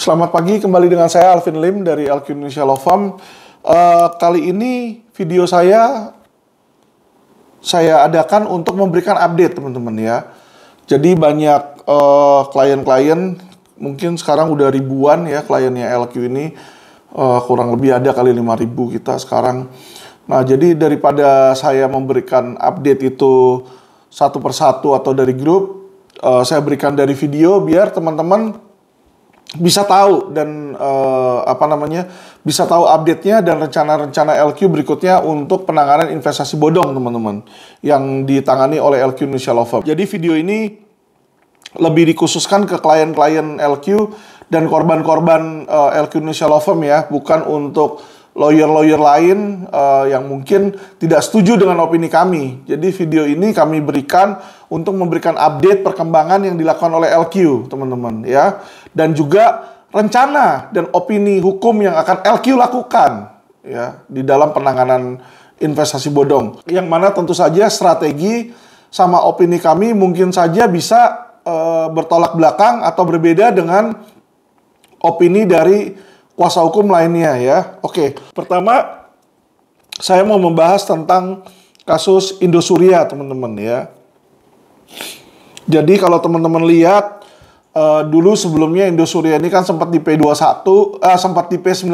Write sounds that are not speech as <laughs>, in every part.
Selamat pagi, kembali dengan saya Alvin Lim dari LQ Indonesia Law Uh, kali ini video saya saya adakan untuk memberikan update teman-teman ya. Jadi banyak eh, klien-klien uh, mungkin sekarang udah ribuan ya kliennya LQ ini uh, kurang lebih ada kali ribu kita sekarang. Nah, jadi daripada saya memberikan update itu satu persatu atau dari grup, uh, saya berikan dari video biar teman-teman bisa tahu dan uh, apa namanya bisa tahu update-nya dan rencana-rencana LQ berikutnya untuk penanganan investasi bodong teman-teman yang ditangani oleh LQ Indonesia Law Firm. Jadi video ini lebih dikhususkan ke klien-klien LQ dan korban-korban uh, eh, LQ Indonesia Law Firm ya, bukan untuk lawyer-lawyer lain uh, yang mungkin tidak setuju dengan opini kami. Jadi video ini kami berikan untuk memberikan update perkembangan yang dilakukan oleh LQ, teman-teman ya dan juga rencana dan opini hukum yang akan LQ lakukan ya di dalam penanganan investasi bodong yang mana tentu saja strategi sama opini kami mungkin saja bisa e, bertolak belakang atau berbeda dengan opini dari kuasa hukum lainnya ya. Oke, pertama saya mau membahas tentang kasus Indosuria teman-teman ya. Jadi kalau teman-teman lihat uh, dulu sebelumnya Indo Surya ini kan sempat di P21, uh, eh, sempat di P19,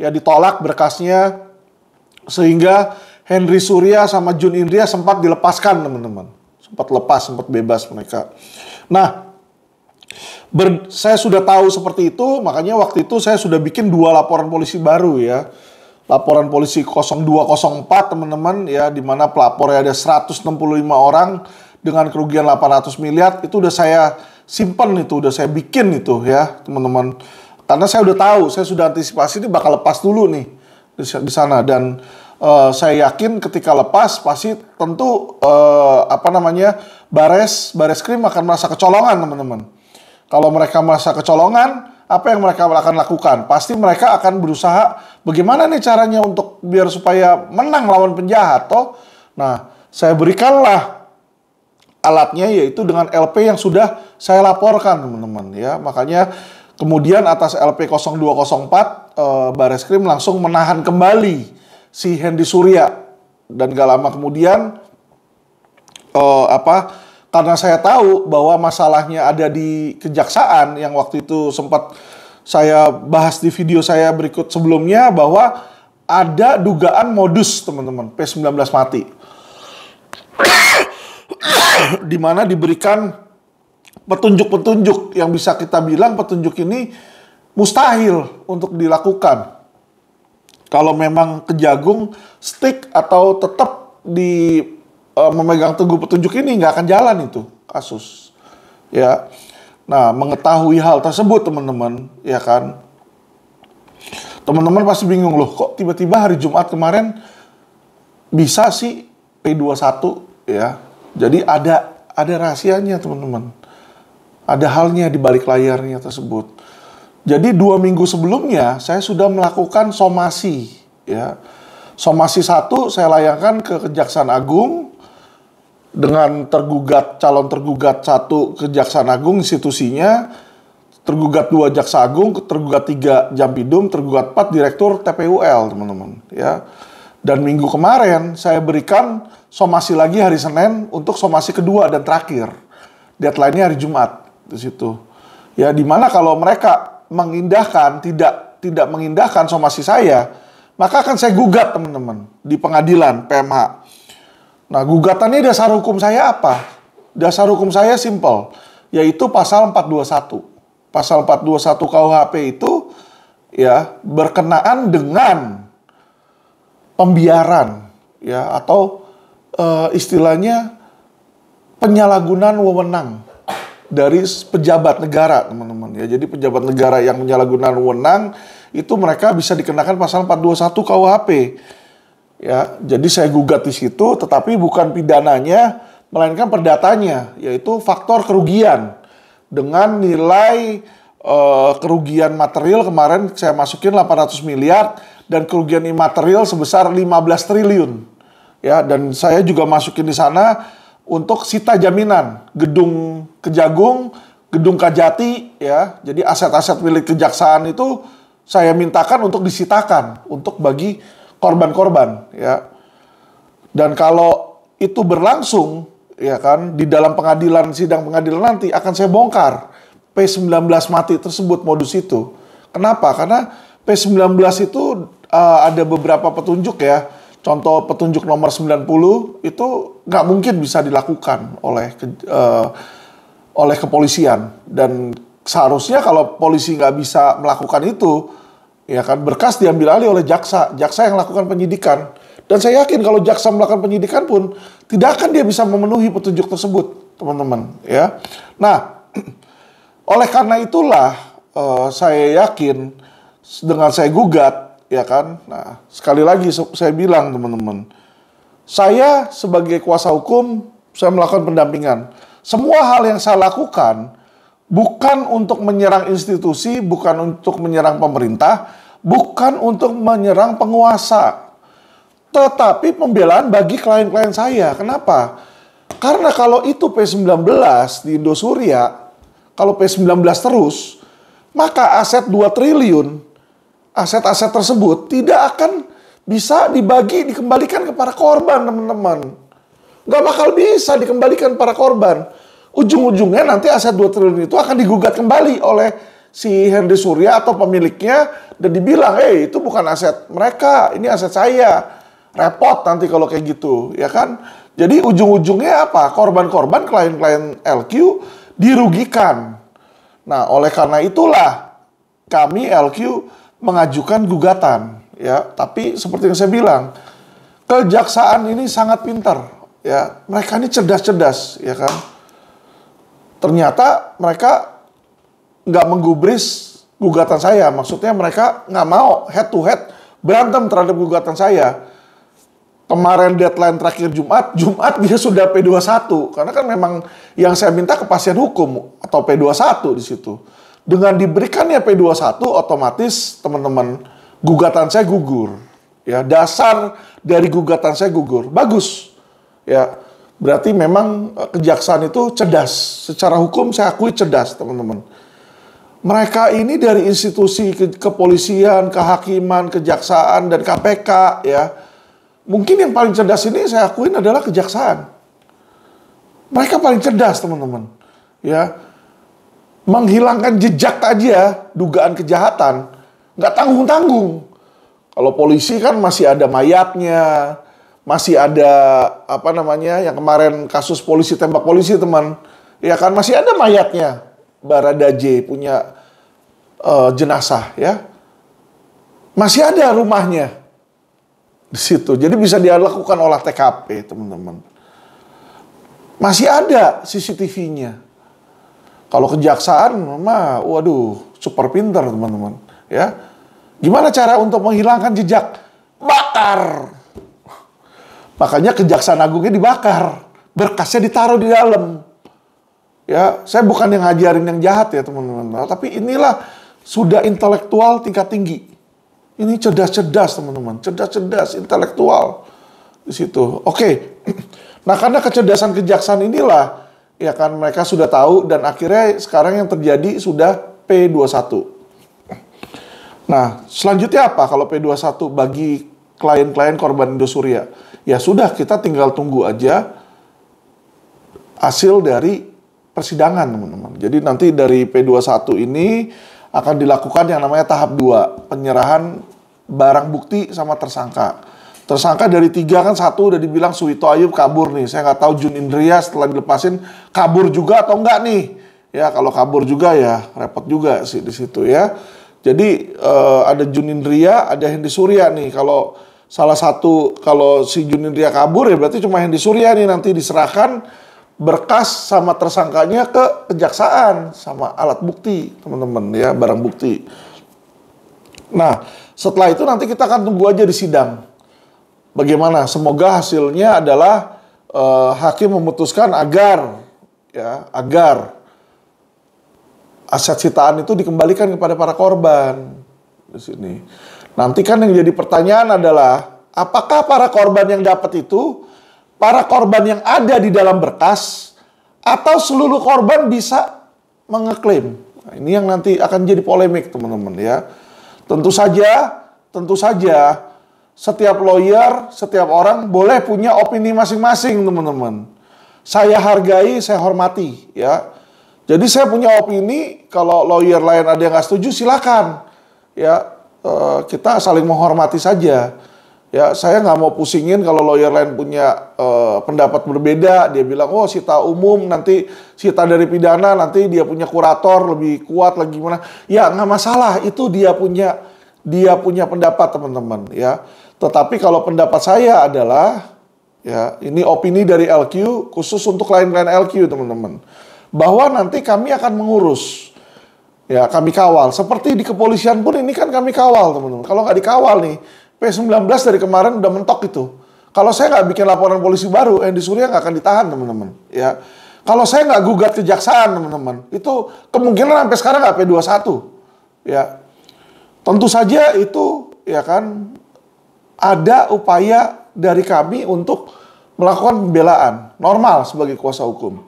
ya ditolak berkasnya, sehingga Henry Surya sama Jun Indria sempat dilepaskan teman-teman. Sempat lepas, sempat bebas mereka. Nah, ber, saya sudah tahu seperti itu, makanya waktu itu saya sudah bikin dua laporan polisi baru ya laporan polisi 0204 teman-teman ya di mana pelapornya ada 165 orang dengan kerugian 800 miliar itu udah saya simpen itu, udah saya bikin itu ya teman-teman. Karena saya udah tahu, saya sudah antisipasi ini bakal lepas dulu nih di sana dan uh, saya yakin ketika lepas pasti tentu uh, apa namanya bares bares krim akan merasa kecolongan teman-teman. Kalau mereka merasa kecolongan, apa yang mereka akan lakukan. Pasti mereka akan berusaha bagaimana nih caranya untuk biar supaya menang lawan penjahat toh. Nah, saya berikanlah alatnya yaitu dengan LP yang sudah saya laporkan teman-teman ya makanya kemudian atas LP 0204 eh, Bareskrim langsung menahan kembali si Hendy Surya dan gak lama kemudian eh, apa karena saya tahu bahwa masalahnya ada di kejaksaan yang waktu itu sempat saya bahas di video saya berikut sebelumnya bahwa ada dugaan modus teman-teman P19 mati <coughs> di mana diberikan petunjuk-petunjuk yang bisa kita bilang petunjuk ini mustahil untuk dilakukan. Kalau memang kejagung stick atau tetap di e, memegang teguh petunjuk ini nggak akan jalan itu kasus. Ya. Nah, mengetahui hal tersebut teman-teman, ya kan? Teman-teman pasti bingung loh, kok tiba-tiba hari Jumat kemarin bisa sih P21 ya jadi ada ada rahasianya teman-teman. Ada halnya di balik layarnya tersebut. Jadi dua minggu sebelumnya saya sudah melakukan somasi ya. Somasi satu saya layangkan ke Kejaksaan Agung dengan tergugat calon tergugat satu Kejaksaan Agung institusinya, tergugat dua Jaksa Agung, tergugat tiga Jampidum, tergugat empat Direktur TPUL teman-teman ya dan minggu kemarin saya berikan somasi lagi hari Senin untuk somasi kedua dan terakhir. Deadline-nya hari Jumat di situ. Ya dimana kalau mereka mengindahkan tidak tidak mengindahkan somasi saya, maka akan saya gugat teman-teman di pengadilan PMH. Nah gugatannya dasar hukum saya apa? Dasar hukum saya simple, yaitu pasal 421. Pasal 421 KUHP itu ya berkenaan dengan pembiaran ya atau e, istilahnya penyalahgunaan wewenang dari pejabat negara, teman-teman ya. Jadi pejabat negara yang menyalahgunakan wewenang itu mereka bisa dikenakan pasal 421 KUHP. Ya, jadi saya gugat di situ tetapi bukan pidananya melainkan perdatanya yaitu faktor kerugian dengan nilai e, kerugian material kemarin saya masukin 800 miliar dan kerugian imaterial sebesar 15 triliun. Ya, dan saya juga masukin di sana untuk sita jaminan gedung Kejagung, gedung Kajati ya. Jadi aset-aset milik kejaksaan itu saya mintakan untuk disitakan untuk bagi korban-korban ya. Dan kalau itu berlangsung ya kan di dalam pengadilan sidang pengadilan nanti akan saya bongkar P19 mati tersebut modus itu. Kenapa? Karena P19 itu uh, ada beberapa petunjuk ya. Contoh petunjuk nomor 90 itu nggak mungkin bisa dilakukan oleh ke, uh, oleh kepolisian dan seharusnya kalau polisi nggak bisa melakukan itu ya kan berkas diambil alih oleh jaksa jaksa yang melakukan penyidikan dan saya yakin kalau jaksa melakukan penyidikan pun tidak akan dia bisa memenuhi petunjuk tersebut teman-teman ya nah <clears throat> oleh karena itulah uh, saya yakin dengan saya gugat ya kan? Nah, sekali lagi saya bilang teman-teman, saya sebagai kuasa hukum saya melakukan pendampingan. Semua hal yang saya lakukan bukan untuk menyerang institusi, bukan untuk menyerang pemerintah, bukan untuk menyerang penguasa. Tetapi pembelaan bagi klien-klien saya. Kenapa? Karena kalau itu P19 di Indosuria, kalau P19 terus, maka aset 2 triliun aset-aset tersebut tidak akan bisa dibagi, dikembalikan kepada korban, teman-teman. Nggak bakal bisa dikembalikan para korban. Ujung-ujungnya nanti aset 2 triliun itu akan digugat kembali oleh si Hendy Surya atau pemiliknya dan dibilang, eh hey, itu bukan aset mereka, ini aset saya. Repot nanti kalau kayak gitu, ya kan? Jadi ujung-ujungnya apa? Korban-korban, klien-klien LQ dirugikan. Nah, oleh karena itulah kami LQ mengajukan gugatan ya tapi seperti yang saya bilang kejaksaan ini sangat pintar ya mereka ini cerdas-cerdas ya kan ternyata mereka nggak menggubris gugatan saya maksudnya mereka nggak mau head to head berantem terhadap gugatan saya kemarin deadline terakhir Jumat, <laughs> Jumat dia sudah P21. Karena kan memang yang saya minta kepastian hukum atau P21 di situ dengan diberikannya P21 otomatis teman-teman gugatan saya gugur. Ya, dasar dari gugatan saya gugur. Bagus. Ya, berarti memang eh, kejaksaan itu cerdas. Secara hukum saya akui cerdas, teman-teman. Mereka ini dari institusi ke kepolisian, kehakiman, kejaksaan dan KPK ya. Mungkin yang paling cerdas ini saya akuin adalah kejaksaan. Mereka paling cerdas, teman-teman. Ya, menghilangkan jejak aja dugaan kejahatan nggak tanggung tanggung kalau polisi kan masih ada mayatnya masih ada apa namanya yang kemarin kasus polisi tembak polisi teman ya kan masih ada mayatnya Barada J punya uh, jenazah ya masih ada rumahnya di situ jadi bisa dia lakukan olah TKP teman-teman masih ada CCTV-nya kalau kejaksaan mah waduh super pinter teman-teman ya. Gimana cara untuk menghilangkan jejak? Bakar. Makanya kejaksaan agungnya dibakar. Berkasnya ditaruh di dalam. Ya, saya bukan yang ngajarin yang jahat ya teman-teman. Nah, tapi inilah sudah intelektual tingkat tinggi. Ini cerdas-cerdas teman-teman, cerdas-cerdas intelektual di situ. Oke. <clears throat> Nah, karena kecerdasan kejaksaan inilah ya kan mereka sudah tahu dan akhirnya sekarang yang terjadi sudah P21. Nah, selanjutnya apa kalau P21 bagi klien-klien korban Indosuria? Ya sudah, kita tinggal tunggu aja hasil dari persidangan, teman-teman. Jadi nanti dari P21 ini akan dilakukan yang namanya tahap 2, penyerahan barang bukti sama tersangka. Tersangka dari tiga kan satu udah dibilang Suwito Ayub kabur nih. Saya nggak tahu Jun Indria setelah dilepasin kabur juga atau enggak nih. Ya kalau kabur juga ya repot juga sih di situ ya. Jadi uh, ada Jun Indria, ada Hendi Surya nih. Kalau salah satu kalau si Jun Indria kabur ya berarti cuma Hendi Surya nih nanti diserahkan berkas sama tersangkanya ke kejaksaan sama alat bukti teman-teman ya barang bukti. Nah setelah itu nanti kita akan tunggu aja di sidang bagaimana? Semoga hasilnya adalah uh, hakim memutuskan agar ya, agar aset sitaan itu dikembalikan kepada para korban di sini. Nanti kan yang jadi pertanyaan adalah apakah para korban yang dapat itu para korban yang ada di dalam berkas atau seluruh korban bisa mengeklaim. Nah, ini yang nanti akan jadi polemik teman-teman ya. Tentu saja, tentu saja setiap lawyer, setiap orang boleh punya opini masing-masing, teman-teman. Saya hargai, saya hormati, ya. Jadi saya punya opini, kalau lawyer lain ada yang nggak setuju, silakan. Ya, eh, kita saling menghormati saja. Ya, saya nggak mau pusingin kalau lawyer lain punya eh, pendapat berbeda. Dia bilang, oh sita umum, nanti sita dari pidana, nanti dia punya kurator lebih kuat lagi gimana. Ya, nggak masalah, itu dia punya dia punya pendapat teman-teman ya tetapi kalau pendapat saya adalah ya ini opini dari LQ khusus untuk lain-lain LQ teman-teman bahwa nanti kami akan mengurus ya kami kawal seperti di kepolisian pun ini kan kami kawal teman-teman kalau nggak dikawal nih P19 dari kemarin udah mentok itu kalau saya nggak bikin laporan polisi baru di Surya nggak akan ditahan teman-teman ya kalau saya nggak gugat kejaksaan teman-teman itu kemungkinan sampai sekarang nggak P21 ya tentu saja itu ya kan ada upaya dari kami untuk melakukan pembelaan normal sebagai kuasa hukum.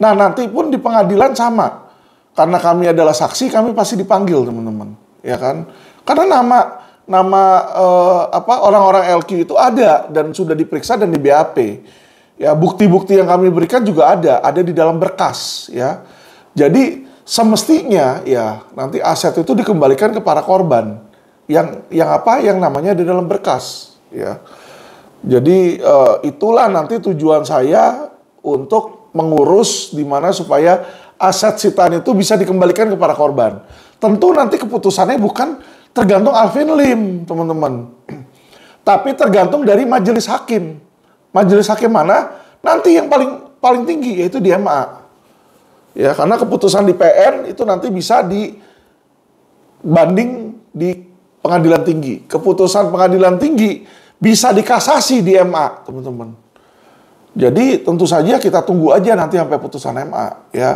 Nah, nanti pun di pengadilan sama. Karena kami adalah saksi, kami pasti dipanggil, teman-teman. Ya kan? Karena nama nama eh, apa orang-orang LQ itu ada dan sudah diperiksa dan di BAP. Ya, bukti-bukti yang kami berikan juga ada, ada di dalam berkas, ya. Jadi semestinya ya nanti aset itu dikembalikan ke para korban yang yang apa yang namanya di dalam berkas ya. Jadi uh, itulah nanti tujuan saya untuk mengurus di mana supaya aset sitaan itu bisa dikembalikan kepada korban. Tentu nanti keputusannya bukan tergantung Alvin Lim, teman-teman. <clears throat> Tapi tergantung dari majelis hakim. Majelis hakim mana? Nanti yang paling paling tinggi yaitu di MA. Ya, karena keputusan di PN itu nanti bisa dibanding di pengadilan tinggi. Keputusan pengadilan tinggi bisa dikasasi di MA, teman-teman. Jadi tentu saja kita tunggu aja nanti sampai putusan MA ya.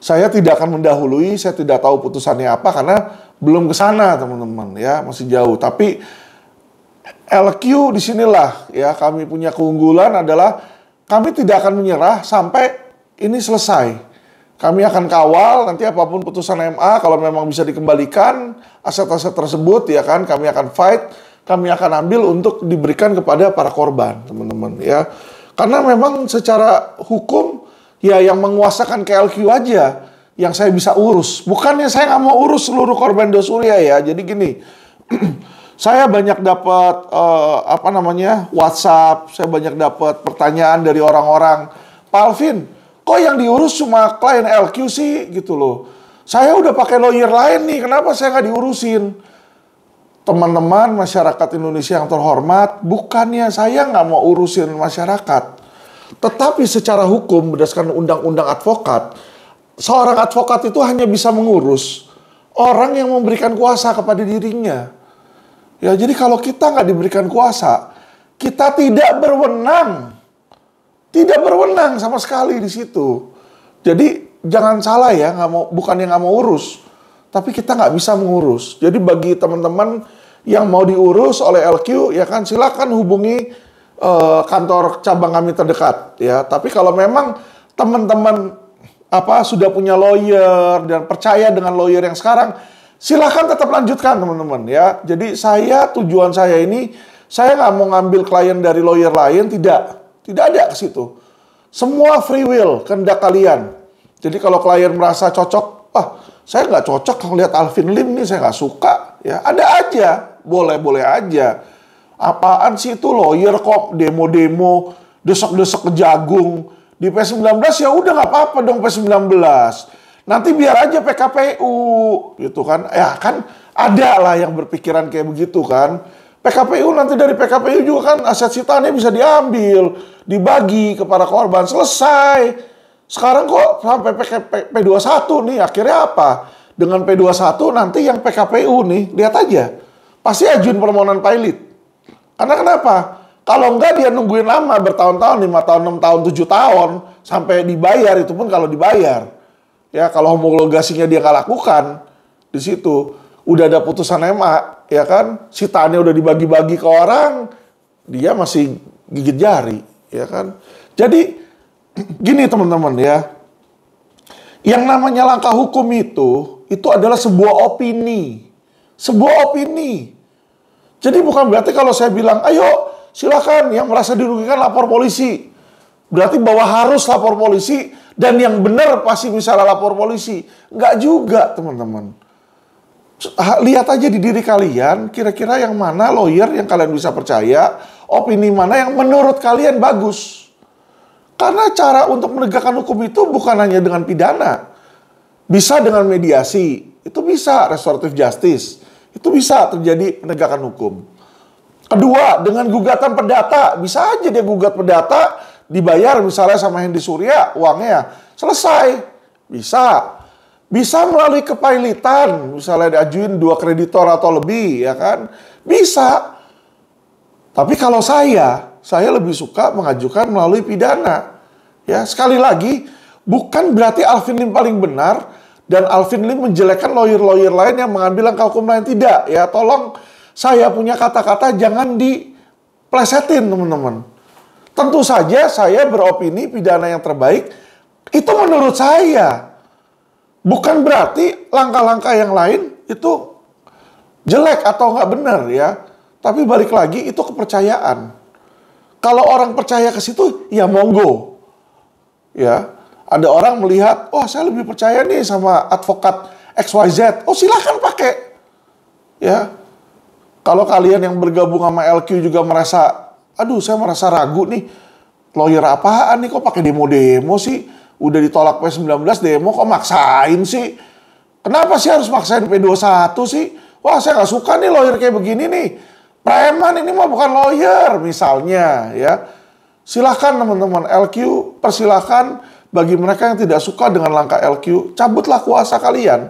Saya tidak akan mendahului, saya tidak tahu putusannya apa karena belum ke sana, teman-teman ya, masih jauh. Tapi LQ di sinilah, ya kami punya keunggulan adalah kami tidak akan menyerah sampai ini selesai kami akan kawal nanti apapun putusan MA kalau memang bisa dikembalikan aset-aset tersebut ya kan kami akan fight, kami akan ambil untuk diberikan kepada para korban, teman-teman ya. Karena memang secara hukum ya yang menguasakan KLQ aja yang saya bisa urus. Bukannya saya nggak mau urus seluruh korban dosuria ya. Jadi gini, <clears throat> saya banyak dapat uh, apa namanya WhatsApp, saya banyak dapat pertanyaan dari orang-orang. palvin -orang, kok yang diurus cuma klien LQ sih gitu loh. Saya udah pakai lawyer lain nih, kenapa saya nggak diurusin? Teman-teman masyarakat Indonesia yang terhormat, bukannya saya nggak mau urusin masyarakat. Tetapi secara hukum berdasarkan undang-undang advokat, seorang advokat itu hanya bisa mengurus orang yang memberikan kuasa kepada dirinya. Ya, jadi kalau kita nggak diberikan kuasa, kita tidak berwenang tidak berwenang sama sekali di situ. Jadi jangan salah ya, nggak mau bukan yang nggak mau urus, tapi kita nggak bisa mengurus. Jadi bagi teman-teman yang mau diurus oleh LQ ya kan silakan hubungi uh, kantor cabang kami terdekat ya. Tapi kalau memang teman-teman apa sudah punya lawyer dan percaya dengan lawyer yang sekarang, silahkan tetap lanjutkan teman-teman ya. Jadi saya tujuan saya ini saya nggak mau ngambil klien dari lawyer lain tidak tidak ada ke situ. Semua free will, kehendak kalian. Jadi kalau klien merasa cocok, wah saya nggak cocok kalau lihat Alvin Lim nih, saya nggak suka. Ya ada aja, boleh-boleh aja. Apaan sih itu lawyer kok demo-demo, desok desok ke jagung. Di P19 ya udah nggak apa-apa dong P19. Nanti biar aja PKPU gitu kan. Ya kan ada lah yang berpikiran kayak begitu kan. PKPU nanti dari PKPU juga kan aset sitanya bisa diambil, dibagi kepada korban, selesai. Sekarang kok sampai P21 nih, akhirnya apa? Dengan P21 nanti yang PKPU nih, lihat aja. Pasti ajuin permohonan pilot. Karena kenapa? Kalau enggak dia nungguin lama, bertahun-tahun, 5 tahun, 6 tahun, 7 tahun, sampai dibayar, itu pun kalau dibayar. Ya, kalau homologasinya dia nggak lakukan, di situ udah ada putusan MA, ya kan? sitanya udah dibagi-bagi ke orang, dia masih gigit jari, ya kan? Jadi <clears throat> gini teman-teman ya. Yang namanya langkah hukum itu itu adalah sebuah opini. Sebuah opini. Jadi bukan berarti kalau saya bilang, "Ayo, silakan yang merasa dirugikan lapor polisi." Berarti bahwa harus lapor polisi dan yang benar pasti misalnya lapor polisi. Enggak juga, teman-teman lihat aja di diri kalian, kira-kira yang mana lawyer yang kalian bisa percaya, opini mana yang menurut kalian bagus. Karena cara untuk menegakkan hukum itu bukan hanya dengan pidana. Bisa dengan mediasi, itu bisa restoratif justice, itu bisa terjadi penegakan hukum. Kedua, dengan gugatan perdata, bisa aja dia gugat perdata, dibayar misalnya sama Hendi Surya, uangnya selesai. Bisa, bisa melalui kepailitan, misalnya diajuin dua kreditor atau lebih, ya kan? Bisa. Tapi kalau saya, saya lebih suka mengajukan melalui pidana. Ya, sekali lagi, bukan berarti Alvin Lim paling benar dan Alvin Lim menjelekkan lawyer-lawyer lain yang mengambil langkah hukum lain tidak. Ya, tolong saya punya kata-kata jangan diplesetin, teman-teman. Tentu saja saya beropini pidana yang terbaik itu menurut saya bukan berarti langkah-langkah yang lain itu jelek atau nggak benar ya. Tapi balik lagi itu kepercayaan. Kalau orang percaya ke situ ya monggo. Ya, ada orang melihat, wah oh, saya lebih percaya nih sama advokat XYZ. Oh silahkan pakai. Ya, kalau kalian yang bergabung sama LQ juga merasa, aduh saya merasa ragu nih, lawyer apaan nih kok pakai demo-demo sih? udah ditolak P19 demo kok maksain sih? Kenapa sih harus maksain P21 sih? Wah saya nggak suka nih lawyer kayak begini nih. Preman ini mah bukan lawyer misalnya ya. Silahkan teman-teman LQ, persilahkan bagi mereka yang tidak suka dengan langkah LQ, cabutlah kuasa kalian.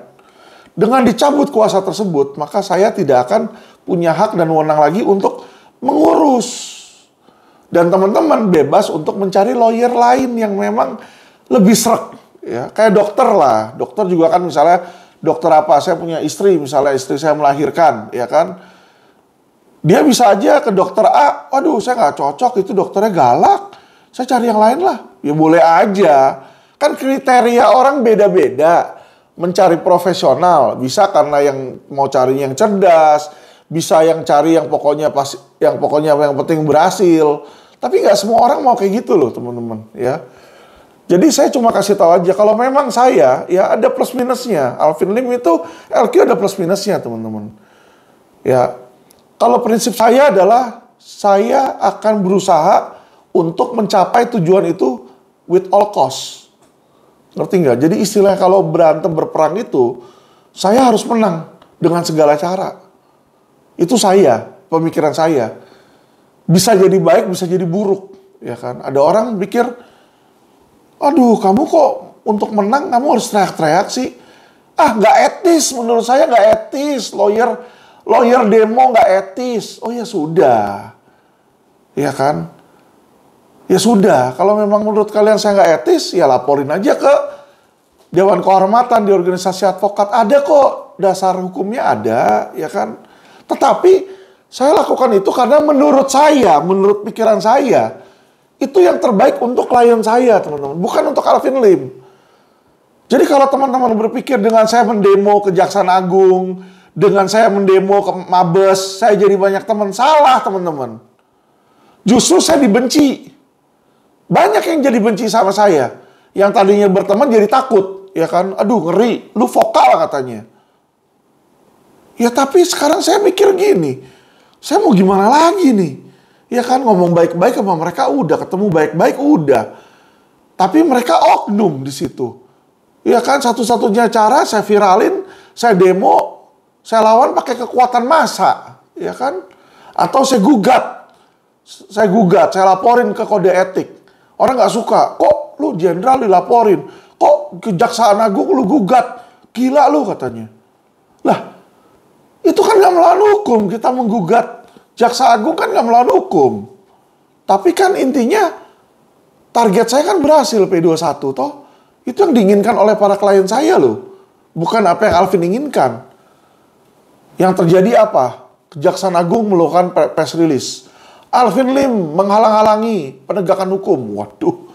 Dengan dicabut kuasa tersebut, maka saya tidak akan punya hak dan wewenang lagi untuk mengurus. Dan teman-teman bebas untuk mencari lawyer lain yang memang lebih serak ya kayak dokter lah dokter juga kan misalnya dokter apa saya punya istri misalnya istri saya melahirkan ya kan dia bisa aja ke dokter A waduh saya nggak cocok itu dokternya galak saya cari yang lain lah ya boleh aja kan kriteria orang beda-beda mencari profesional bisa karena yang mau cari yang cerdas bisa yang cari yang pokoknya pas yang pokoknya yang penting berhasil tapi nggak semua orang mau kayak gitu loh teman-teman ya jadi saya cuma kasih tahu aja kalau memang saya ya ada plus minusnya. Alvin Lim itu LQ ada plus minusnya teman-teman. Ya kalau prinsip saya adalah saya akan berusaha untuk mencapai tujuan itu with all cost. Ngerti nggak? Jadi istilahnya kalau berantem berperang itu saya harus menang dengan segala cara. Itu saya, pemikiran saya. Bisa jadi baik, bisa jadi buruk, ya kan? Ada orang pikir aduh kamu kok untuk menang kamu harus teriak-teriak sih. Ah nggak etis menurut saya nggak etis lawyer lawyer demo nggak etis. Oh ya sudah, ya kan? Ya sudah, kalau memang menurut kalian saya nggak etis, ya laporin aja ke Dewan Kehormatan di organisasi advokat. Ada kok, dasar hukumnya ada, ya kan? Tetapi saya lakukan itu karena menurut saya, menurut pikiran saya, itu yang terbaik untuk klien saya, teman-teman. Bukan untuk Alvin Lim. Jadi kalau teman-teman berpikir dengan saya mendemo ke Jaksan Agung, dengan saya mendemo ke Mabes, saya jadi banyak teman. Salah, teman-teman. Justru saya dibenci. Banyak yang jadi benci sama saya. Yang tadinya berteman jadi takut. Ya kan? Aduh, ngeri. Lu vokal katanya. Ya tapi sekarang saya mikir gini. Saya mau gimana lagi nih? Ya kan ngomong baik-baik sama mereka udah, ketemu baik-baik udah. Tapi mereka oknum di situ. Ya kan satu-satunya cara saya viralin, saya demo, saya lawan pakai kekuatan massa, ya kan? Atau saya gugat. Saya gugat, saya laporin ke kode etik. Orang nggak suka, kok lu jenderal dilaporin? Kok kejaksaan agung lu gugat? Gila lu katanya. Lah, itu kan nggak melawan hukum kita menggugat Jaksa Agung kan nggak melawan hukum. Tapi kan intinya target saya kan berhasil P21 toh. Itu yang diinginkan oleh para klien saya loh. Bukan apa yang Alvin inginkan. Yang terjadi apa? Kejaksaan Agung melakukan press release. Alvin Lim menghalang-halangi penegakan hukum. Waduh,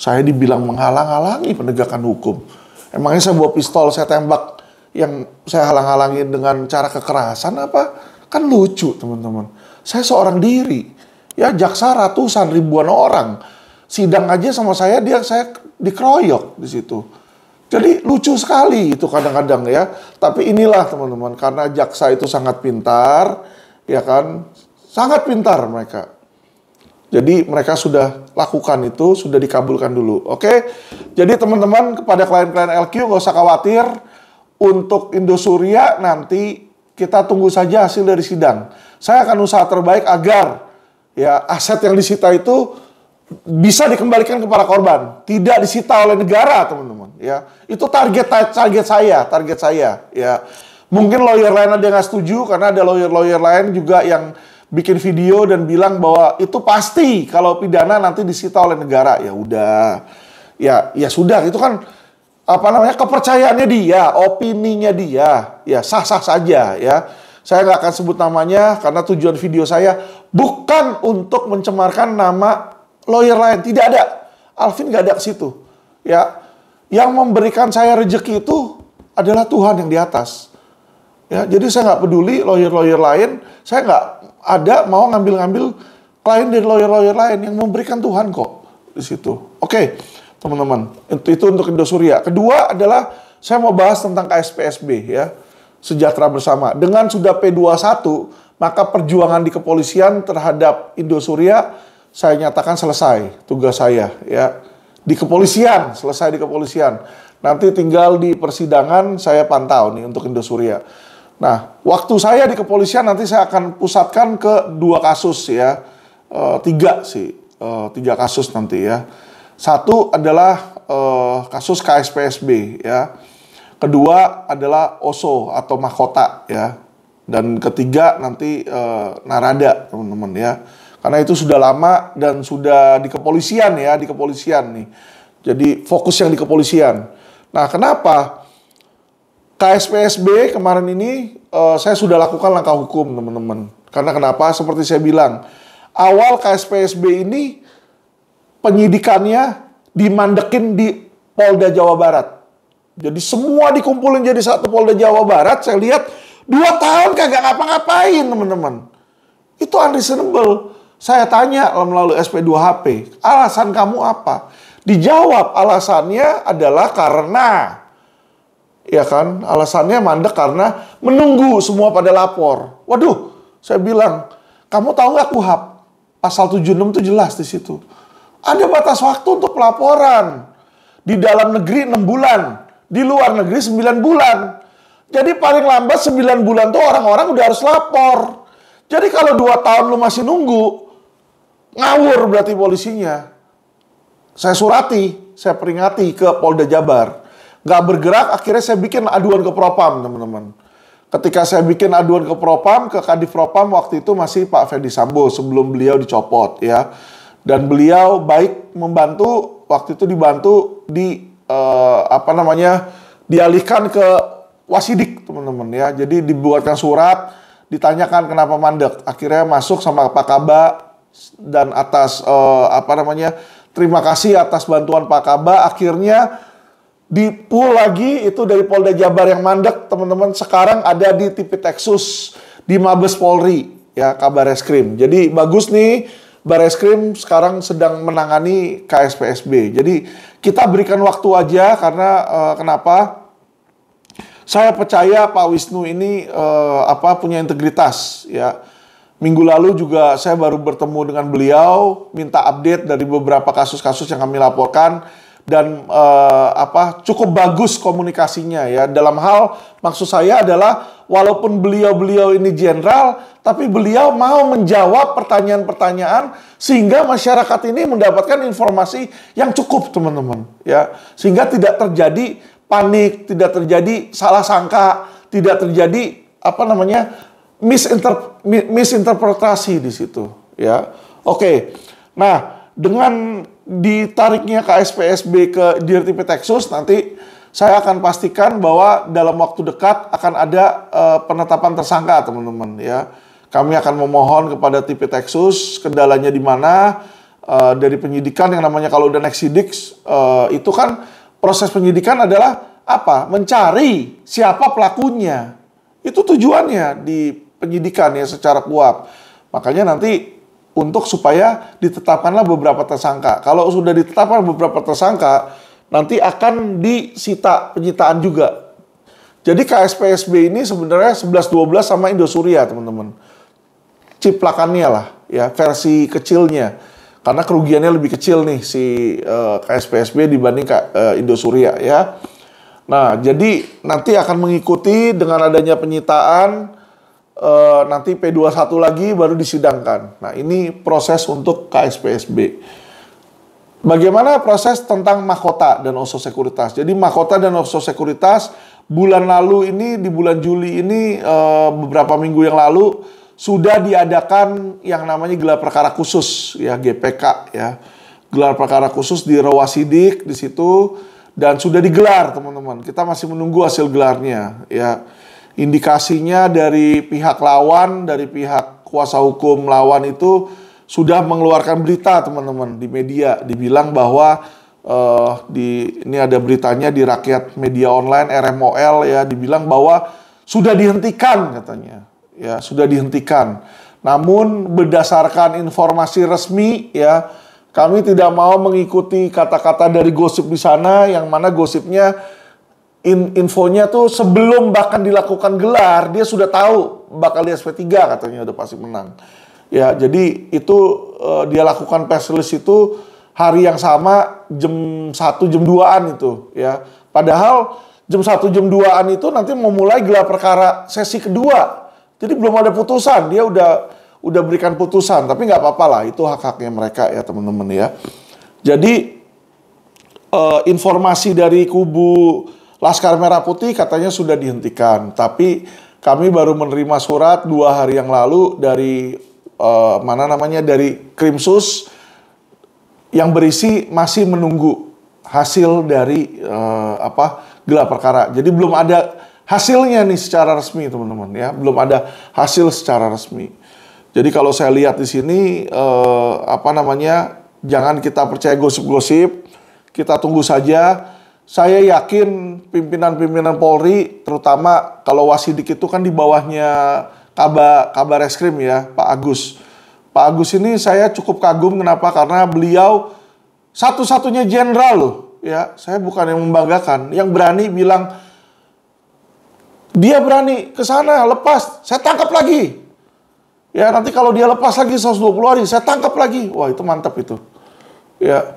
saya dibilang menghalang-halangi penegakan hukum. Emangnya saya bawa pistol, saya tembak yang saya halang-halangi dengan cara kekerasan apa? Kan lucu, teman-teman. Saya seorang diri. Ya jaksa ratusan ribuan orang. Sidang aja sama saya dia saya dikeroyok di situ. Jadi lucu sekali itu kadang-kadang ya. Tapi inilah teman-teman karena jaksa itu sangat pintar, ya kan? Sangat pintar mereka. Jadi mereka sudah lakukan itu, sudah dikabulkan dulu. Oke. Jadi teman-teman kepada klien-klien LQ nggak usah khawatir. Untuk Indosuria nanti kita tunggu saja hasil dari sidang. Saya akan usaha terbaik agar ya aset yang disita itu bisa dikembalikan kepada korban, tidak disita oleh negara, teman-teman. Ya, itu target target saya, target saya. Ya, mungkin lawyer lain ada nggak setuju karena ada lawyer-lawyer lain juga yang bikin video dan bilang bahwa itu pasti kalau pidana nanti disita oleh negara. Ya udah, ya ya sudah, itu kan apa namanya kepercayaannya dia, opininya dia, ya sah sah saja ya. Saya nggak akan sebut namanya karena tujuan video saya bukan untuk mencemarkan nama lawyer lain. Tidak ada. Alvin nggak ada ke situ. Ya, yang memberikan saya rejeki itu adalah Tuhan yang di atas. Ya, jadi saya nggak peduli lawyer-lawyer lain, saya nggak ada mau ngambil-ngambil klien dari lawyer-lawyer lain yang memberikan Tuhan kok di situ. Oke, okay, teman-teman, itu, itu untuk Indosuria. Kedua adalah saya mau bahas tentang KSPSB ya sejahtera bersama. Dengan sudah P21, maka perjuangan di kepolisian terhadap Indosuria saya nyatakan selesai tugas saya ya di kepolisian, selesai di kepolisian. Nanti tinggal di persidangan saya pantau nih untuk Indosuria. Nah, waktu saya di kepolisian nanti saya akan pusatkan ke dua kasus ya, e, tiga sih, e, tiga kasus nanti ya. Satu adalah e, kasus KSPSB ya Kedua adalah oso atau mahkota ya. Dan ketiga nanti e, narada teman-teman ya. Karena itu sudah lama dan sudah di kepolisian ya, di kepolisian nih. Jadi fokus yang di kepolisian. Nah, kenapa KSPSB kemarin ini e, saya sudah lakukan langkah hukum teman-teman. Karena kenapa? Seperti saya bilang, awal KSPSB ini penyidikannya dimandekin di Polda Jawa Barat. Jadi semua dikumpulin jadi satu Polda Jawa Barat. Saya lihat dua tahun kagak ngapa-ngapain teman-teman. Itu unreasonable. Saya tanya melalui SP2HP, alasan kamu apa? Dijawab alasannya adalah karena ya kan, alasannya mandek karena menunggu semua pada lapor. Waduh, saya bilang, kamu tahu nggak kuhab? Pasal 76 itu jelas di situ. Ada batas waktu untuk pelaporan. Di dalam negeri 6 bulan di luar negeri 9 bulan. Jadi paling lambat 9 bulan tuh orang-orang udah harus lapor. Jadi kalau 2 tahun lu masih nunggu, ngawur berarti polisinya. Saya surati, saya peringati ke Polda Jabar. nggak bergerak, akhirnya saya bikin aduan ke Propam, teman-teman. Ketika saya bikin aduan ke Propam, ke Kadif Propam waktu itu masih Pak Fendi Sambo sebelum beliau dicopot ya. Dan beliau baik membantu, waktu itu dibantu di eh, apa namanya dialihkan ke wasidik teman-teman ya. Jadi dibuatkan surat, ditanyakan kenapa mandek. Akhirnya masuk sama Pak Kaba dan atas eh, apa namanya terima kasih atas bantuan Pak Kaba. Akhirnya dipul lagi itu dari Polda Jabar yang mandek teman-teman sekarang ada di TV Texas di Mabes Polri ya kabar eskrim. Jadi bagus nih Bareskrim sekarang sedang menangani KSPSB. Jadi kita berikan waktu aja karena uh, kenapa? Saya percaya Pak Wisnu ini uh, apa punya integritas ya. Minggu lalu juga saya baru bertemu dengan beliau, minta update dari beberapa kasus-kasus yang kami laporkan dan uh, apa cukup bagus komunikasinya ya dalam hal maksud saya adalah walaupun beliau-beliau ini jenderal tapi beliau mau menjawab pertanyaan-pertanyaan sehingga masyarakat ini mendapatkan informasi yang cukup teman-teman ya sehingga tidak terjadi panik tidak terjadi salah sangka tidak terjadi apa namanya misinter misinterpretasi di situ ya oke nah dengan ditariknya KSPSB ke DRTP Texas nanti saya akan pastikan bahwa dalam waktu dekat akan ada uh, penetapan tersangka teman-teman ya. Kami akan memohon kepada TP Texas kendalanya di mana uh, dari penyidikan yang namanya kalau udah next sidik uh, eh, itu kan proses penyidikan adalah apa? Mencari siapa pelakunya. Itu tujuannya di penyidikan ya secara kuat Makanya nanti untuk supaya ditetapkanlah beberapa tersangka. Kalau sudah ditetapkan beberapa tersangka, nanti akan disita penyitaan juga. Jadi KSPSB ini sebenarnya 11-12 sama Indosuria, teman-teman. Ciplakannya lah, ya versi kecilnya. Karena kerugiannya lebih kecil nih si uh, eh, KSPSB dibanding uh, Indosuria ya. Nah, jadi nanti akan mengikuti dengan adanya penyitaan e, nanti P21 lagi baru disidangkan. Nah, ini proses untuk KSPSB. Bagaimana proses tentang mahkota dan oso sekuritas? Jadi mahkota dan oso sekuritas bulan lalu ini di bulan Juli ini e, beberapa minggu yang lalu sudah diadakan yang namanya gelar perkara khusus ya GPK ya. Gelar perkara khusus di Rawasidik di situ dan sudah digelar teman-teman. Kita masih menunggu hasil gelarnya ya indikasinya dari pihak lawan, dari pihak kuasa hukum lawan itu sudah mengeluarkan berita teman-teman di media dibilang bahwa uh, di ini ada beritanya di rakyat media online RMOL ya dibilang bahwa sudah dihentikan katanya ya sudah dihentikan namun berdasarkan informasi resmi ya kami tidak mau mengikuti kata-kata dari gosip di sana yang mana gosipnya in, infonya tuh sebelum bahkan dilakukan gelar dia sudah tahu bakal di SP3 katanya udah pasti menang. Ya, jadi itu uh, dia lakukan press release itu hari yang sama jam 1 jam 2-an itu ya. Padahal jam 1 jam 2-an itu nanti mau mulai gelar perkara sesi kedua. Jadi belum ada putusan, dia udah udah berikan putusan, tapi nggak apa-apa lah, itu hak-haknya mereka ya teman-teman ya. Jadi uh, informasi dari kubu Laskar Merah Putih katanya sudah dihentikan, tapi kami baru menerima surat dua hari yang lalu dari uh, mana namanya dari Krimsus yang berisi masih menunggu hasil dari uh, apa gelar perkara. Jadi belum ada hasilnya nih secara resmi teman-teman ya, belum ada hasil secara resmi. Jadi kalau saya lihat di sini uh, apa namanya jangan kita percaya gosip-gosip, kita tunggu saja saya yakin pimpinan-pimpinan Polri, terutama kalau wasidik itu kan di bawahnya kabar kabar eskrim ya, Pak Agus. Pak Agus ini saya cukup kagum kenapa? Karena beliau satu-satunya jenderal loh, ya. Saya bukan yang membanggakan, yang berani bilang dia berani ke sana lepas, saya tangkap lagi. Ya nanti kalau dia lepas lagi 120 hari, saya tangkap lagi. Wah itu mantap itu. Ya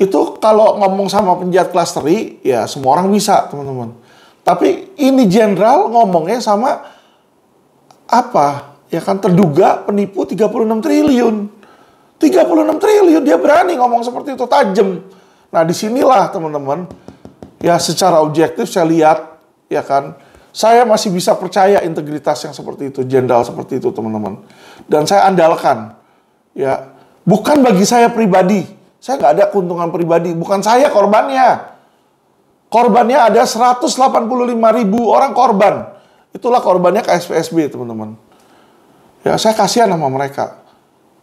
itu kalau ngomong sama penjahat kelas teri, ya semua orang bisa, teman-teman. Tapi ini jenderal ngomongnya sama apa? Ya kan terduga penipu 36 triliun. 36 triliun dia berani ngomong seperti itu tajam. Nah, disinilah teman-teman ya secara objektif saya lihat ya kan saya masih bisa percaya integritas yang seperti itu, jenderal seperti itu, teman-teman. Dan saya andalkan. Ya, bukan bagi saya pribadi, saya nggak ada keuntungan pribadi, bukan saya korbannya. Korbannya ada 185 ribu orang korban. Itulah korbannya KSPSB, teman-teman. Ya, saya kasihan sama mereka.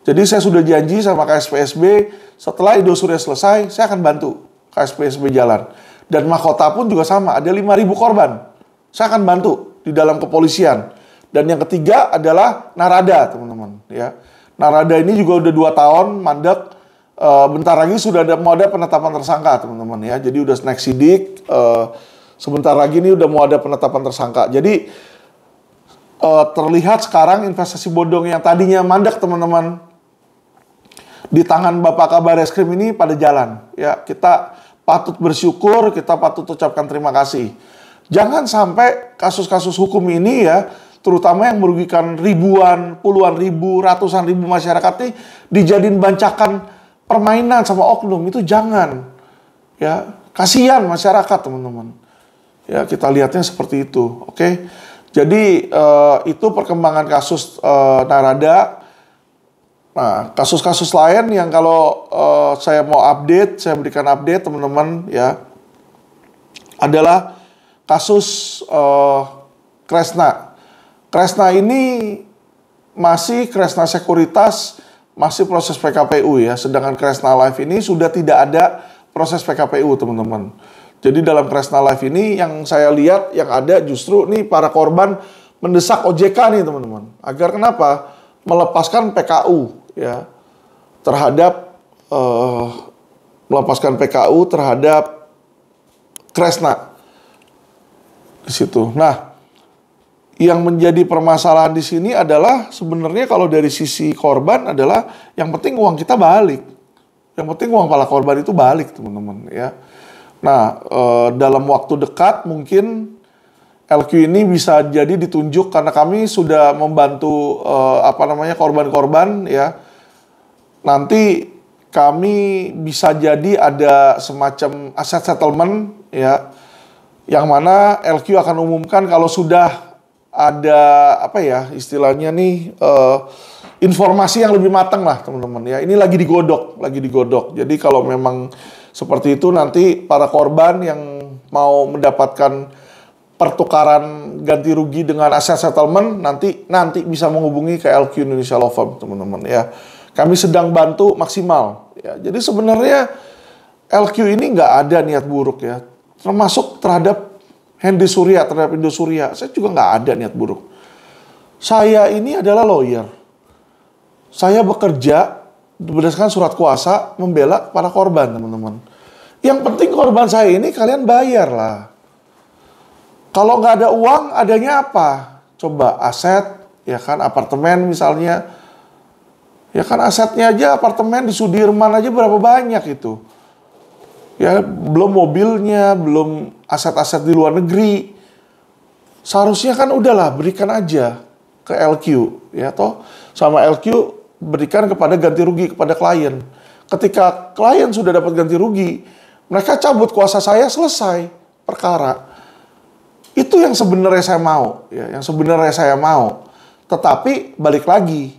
Jadi saya sudah janji sama KSPSB, setelah Indo Surya selesai, saya akan bantu KSPSB jalan. Dan mahkota pun juga sama, ada ribu korban. Saya akan bantu di dalam kepolisian. Dan yang ketiga adalah Narada, teman-teman. Ya, Narada ini juga udah dua tahun mandek Eh, bentar lagi sudah ada mau ada penetapan tersangka teman-teman ya. Jadi udah snack sidik. Uh, sebentar lagi ini udah mau ada penetapan tersangka. Jadi uh, terlihat sekarang investasi bodong yang tadinya mandek teman-teman di tangan Bapak Kabar Eskrim ini pada jalan. Ya kita patut bersyukur, kita patut ucapkan terima kasih. Jangan sampai kasus-kasus hukum ini ya terutama yang merugikan ribuan, puluhan ribu, ratusan ribu masyarakat nih dijadiin bancakan permainan sama oknum itu jangan. Ya, kasihan masyarakat, teman-teman. Ya, kita lihatnya seperti itu, oke? Jadi uh, itu perkembangan kasus uh, Narada. Nah, kasus-kasus lain yang kalau uh, saya mau update, saya berikan update teman-teman ya adalah kasus uh, Kresna. Kresna ini masih Kresna Sekuritas masih proses PKPU ya, sedangkan Kresna Life ini sudah tidak ada proses PKPU teman-teman. Jadi dalam Kresna Life ini yang saya lihat yang ada justru nih para korban mendesak OJK nih teman-teman. Agar kenapa? Melepaskan PKU ya terhadap uh, melepaskan PKU terhadap Kresna di situ. Nah, yang menjadi permasalahan di sini adalah sebenarnya kalau dari sisi korban adalah yang penting uang kita balik. Yang penting uang pala korban itu balik, teman-teman ya. Nah, e, dalam waktu dekat mungkin LQ ini bisa jadi ditunjuk karena kami sudah membantu e, apa namanya korban-korban ya. Nanti kami bisa jadi ada semacam aset settlement ya yang mana LQ akan umumkan kalau sudah ada apa ya istilahnya nih uh, informasi yang lebih matang lah teman-teman ya. Ini lagi digodok, lagi digodok. Jadi kalau memang seperti itu nanti para korban yang mau mendapatkan pertukaran ganti rugi dengan aset settlement nanti nanti bisa menghubungi ke LQ Indonesia Law Firm teman-teman ya. Kami sedang bantu maksimal ya. Jadi sebenarnya LQ ini nggak ada niat buruk ya. Termasuk terhadap Hendy Surya terhadap Indo Surya. Saya juga nggak ada niat buruk. Saya ini adalah lawyer. Saya bekerja berdasarkan surat kuasa membela para korban, teman-teman. Yang penting korban saya ini kalian bayar lah. Kalau nggak ada uang, adanya apa? Coba aset, ya kan, apartemen misalnya. Ya kan asetnya aja apartemen di Sudirman aja berapa banyak itu. Ya belum mobilnya, belum aset-aset di luar negeri. Seharusnya kan udahlah berikan aja ke LQ ya toh sama LQ berikan kepada ganti rugi kepada klien. Ketika klien sudah dapat ganti rugi, mereka cabut kuasa saya selesai perkara. Itu yang sebenarnya saya mau, ya, yang sebenarnya saya mau. Tetapi balik lagi,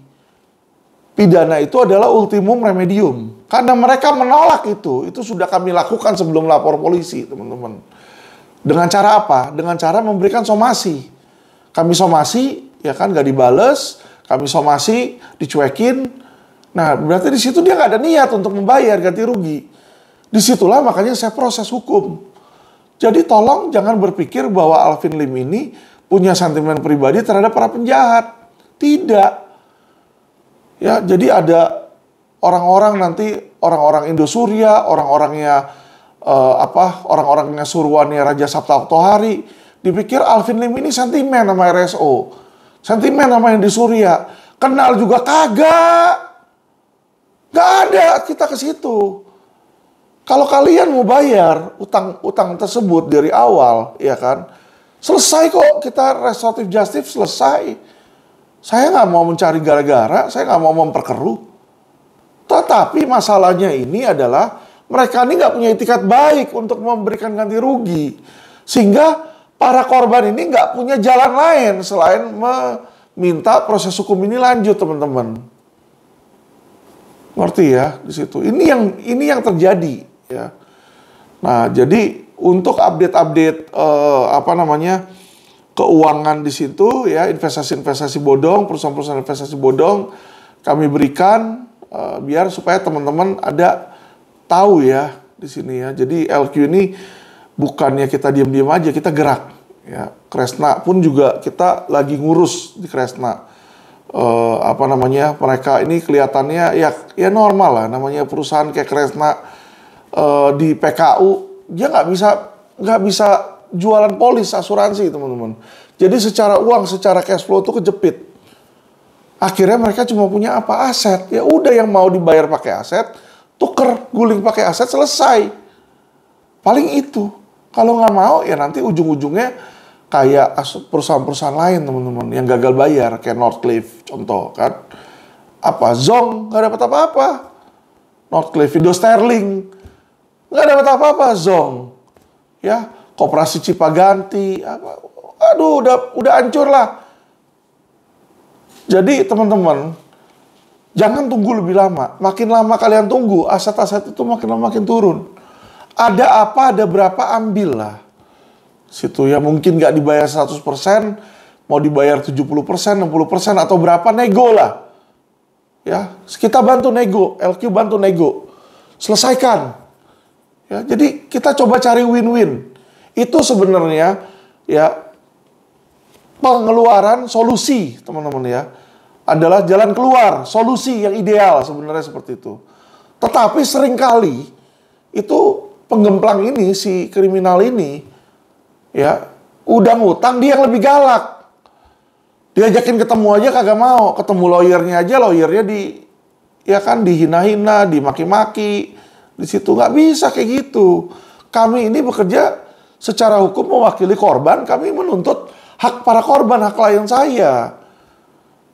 pidana itu adalah ultimum remedium. Karena mereka menolak itu, itu sudah kami lakukan sebelum lapor polisi, teman-teman. Dengan cara apa? Dengan cara memberikan somasi. Kami somasi, ya kan, gak dibales. Kami somasi, dicuekin. Nah, berarti di situ dia gak ada niat untuk membayar ganti rugi. Disitulah makanya saya proses hukum. Jadi tolong jangan berpikir bahwa Alvin Lim ini punya sentimen pribadi terhadap para penjahat. Tidak. Ya, jadi ada orang-orang nanti, orang-orang Indosuria, orang-orangnya uh, apa orang suruhan ya Raja Sabta Oktohari dipikir Alvin Lim ini sentimen sama RSO sentimen sama yang di Suria kenal juga kagak nggak ada kita ke situ kalau kalian mau bayar utang utang tersebut dari awal ya kan selesai kok kita restoratif justice selesai saya nggak mau mencari gara-gara saya nggak mau memperkeruh tetapi masalahnya ini adalah mereka ini nggak punya itikat baik untuk memberikan ganti rugi. Sehingga para korban ini nggak punya jalan lain selain meminta proses hukum ini lanjut, teman-teman. Ngerti ya di situ. Ini yang ini yang terjadi ya. Nah, jadi untuk update-update eh, apa namanya? keuangan di situ ya, investasi-investasi bodong, perusahaan-perusahaan investasi bodong kami berikan eh, biar supaya teman-teman ada tahu ya di sini ya. Jadi LQ ini bukannya kita diam-diam aja, kita gerak. Ya, Kresna pun juga kita lagi ngurus di Kresna. Uh, apa namanya mereka ini kelihatannya ya ya normal lah namanya perusahaan kayak Kresna uh, di PKU dia nggak bisa nggak bisa jualan polis asuransi teman-teman jadi secara uang secara cash flow tuh kejepit akhirnya mereka cuma punya apa aset ya udah yang mau dibayar pakai aset tuker guling pakai aset selesai. Paling itu. Kalau nggak mau ya nanti ujung-ujungnya kayak perusahaan-perusahaan lain teman-teman yang gagal bayar kayak Northcliffe contoh kan apa Zong nggak dapat apa-apa Northcliffe Indo Sterling nggak dapat apa-apa Zong ya koperasi Cipaganti apa aduh udah udah hancur lah jadi teman-teman Jangan tunggu lebih lama. Makin lama kalian tunggu, aset-aset itu makin lama makin turun. Ada apa, ada berapa, ambillah. Situ ya mungkin nggak dibayar 100%, mau dibayar 70%, 60%, atau berapa, nego lah. Ya, kita bantu nego, LQ bantu nego. Selesaikan. Ya, jadi kita coba cari win-win. Itu sebenarnya ya pengeluaran solusi, teman-teman ya adalah jalan keluar, solusi yang ideal sebenarnya seperti itu. Tetapi seringkali itu penggemplang ini, si kriminal ini, ya, udah ngutang dia yang lebih galak. Diajakin ketemu aja kagak mau, ketemu lawyernya aja, lawyernya di, ya kan, dihina-hina, dimaki-maki, di situ nggak bisa kayak gitu. Kami ini bekerja secara hukum mewakili korban, kami menuntut hak para korban, hak klien saya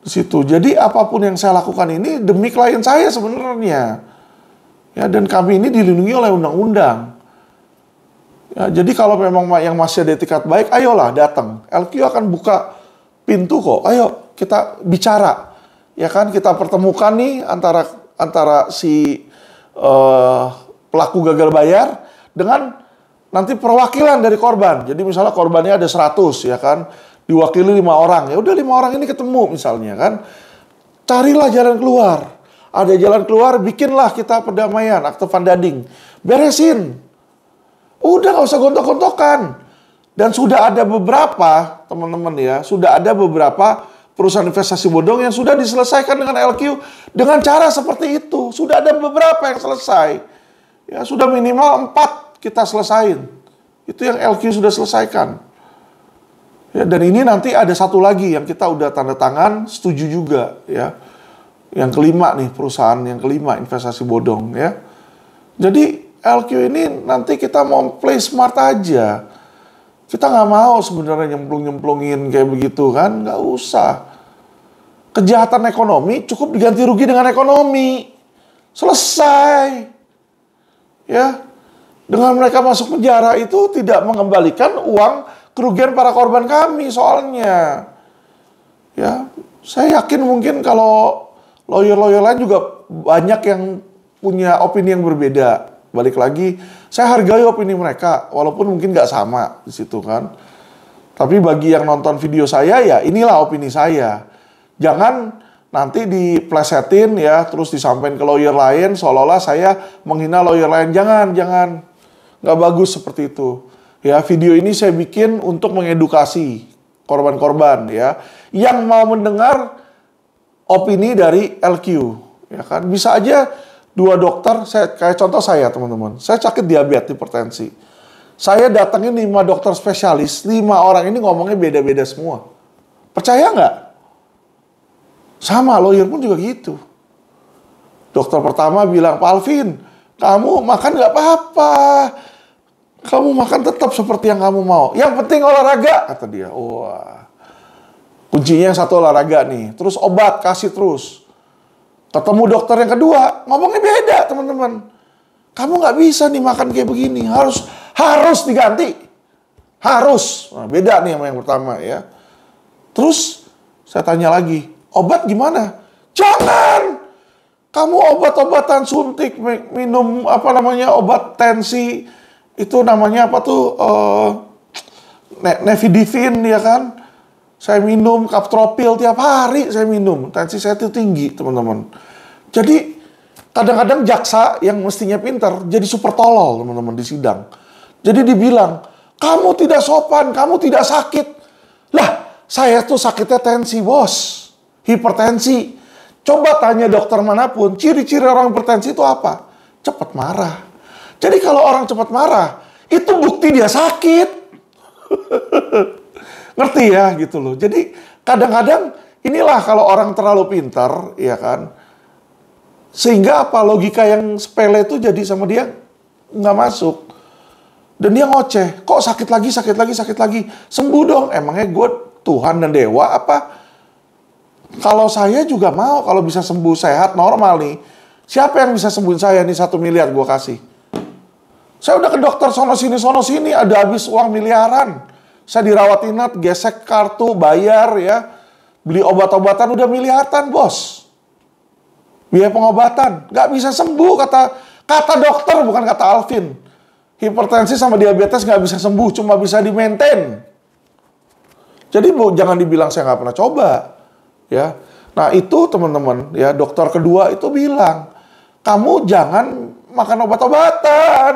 situ. Jadi apapun yang saya lakukan ini demi klien saya sebenarnya. Ya, dan kami ini dilindungi oleh undang-undang. Ya, jadi kalau memang yang masih ada etikat baik, ayolah datang. LQ akan buka pintu kok. Ayo kita bicara. Ya kan kita pertemukan nih antara antara si uh, pelaku gagal bayar dengan nanti perwakilan dari korban. Jadi misalnya korbannya ada 100 ya kan diwakili lima orang ya udah lima orang ini ketemu misalnya kan carilah jalan keluar ada jalan keluar bikinlah kita perdamaian akte pandading beresin udah nggak usah gontok-gontokan dan sudah ada beberapa teman-teman ya sudah ada beberapa perusahaan investasi bodong yang sudah diselesaikan dengan LQ dengan cara seperti itu sudah ada beberapa yang selesai ya sudah minimal empat kita selesain itu yang LQ sudah selesaikan Ya, dan ini nanti ada satu lagi yang kita udah tanda tangan setuju juga ya. Yang kelima nih perusahaan yang kelima investasi bodong ya. Jadi LQ ini nanti kita mau play smart aja. Kita nggak mau sebenarnya nyemplung-nyemplungin kayak begitu kan, nggak usah. Kejahatan ekonomi cukup diganti rugi dengan ekonomi. Selesai. Ya. Dengan mereka masuk penjara itu tidak mengembalikan uang kerugian para korban kami soalnya. Ya, saya yakin mungkin kalau lawyer-lawyer lain juga banyak yang punya opini yang berbeda. Balik lagi, saya hargai opini mereka, walaupun mungkin nggak sama di situ kan. Tapi bagi yang nonton video saya ya inilah opini saya. Jangan nanti diplesetin ya, terus disampaikan ke lawyer lain seolah-olah saya menghina lawyer lain. Jangan, jangan. Nggak bagus seperti itu. Ya, video ini saya bikin untuk mengedukasi korban-korban ya yang mau mendengar opini dari LQ ya kan bisa aja dua dokter saya kayak contoh saya teman-teman saya sakit diabetes hipertensi saya datangin lima dokter spesialis lima orang ini ngomongnya beda-beda semua percaya nggak sama lawyer pun juga gitu dokter pertama bilang Pak Alvin kamu makan nggak apa-apa kamu makan tetap seperti yang kamu mau. Yang penting olahraga, kata dia. Wah, kuncinya yang satu olahraga nih. Terus obat, kasih terus. Ketemu dokter yang kedua, ngomongnya beda teman-teman. Kamu nggak bisa nih makan kayak begini. Harus harus diganti. Harus. Nah, beda nih sama yang pertama ya. Terus saya tanya lagi, obat gimana? Jangan! Kamu obat-obatan suntik, minum apa namanya obat tensi, itu namanya apa tuh uh, eh, nevidivin ya kan saya minum kaptropil tiap hari saya minum tensi saya itu tinggi teman-teman jadi kadang-kadang jaksa yang mestinya pinter jadi super tolol teman-teman di sidang jadi dibilang kamu tidak sopan kamu tidak sakit lah saya tuh sakitnya tensi bos hipertensi coba tanya dokter manapun ciri-ciri orang hipertensi itu apa cepat marah jadi kalau orang cepat marah, itu bukti dia sakit. <laughs> Ngerti ya gitu loh. Jadi kadang-kadang inilah kalau orang terlalu pintar, ya kan. Sehingga apa logika yang sepele itu jadi sama dia nggak masuk. Dan dia ngoceh, kok sakit lagi, sakit lagi, sakit lagi. Sembuh dong, emangnya gue Tuhan dan Dewa apa? Kalau saya juga mau, kalau bisa sembuh sehat normal nih. Siapa yang bisa sembuh saya nih satu miliar gue kasih? Saya udah ke dokter sono sini sono sini ada habis uang miliaran. Saya dirawat inap, gesek kartu, bayar ya. Beli obat-obatan udah miliaran, Bos. Biaya pengobatan, nggak bisa sembuh kata kata dokter bukan kata Alvin. Hipertensi sama diabetes nggak bisa sembuh, cuma bisa di maintain. Jadi bu, jangan dibilang saya nggak pernah coba, ya. Nah itu teman-teman, ya dokter kedua itu bilang, kamu jangan makan obat-obatan.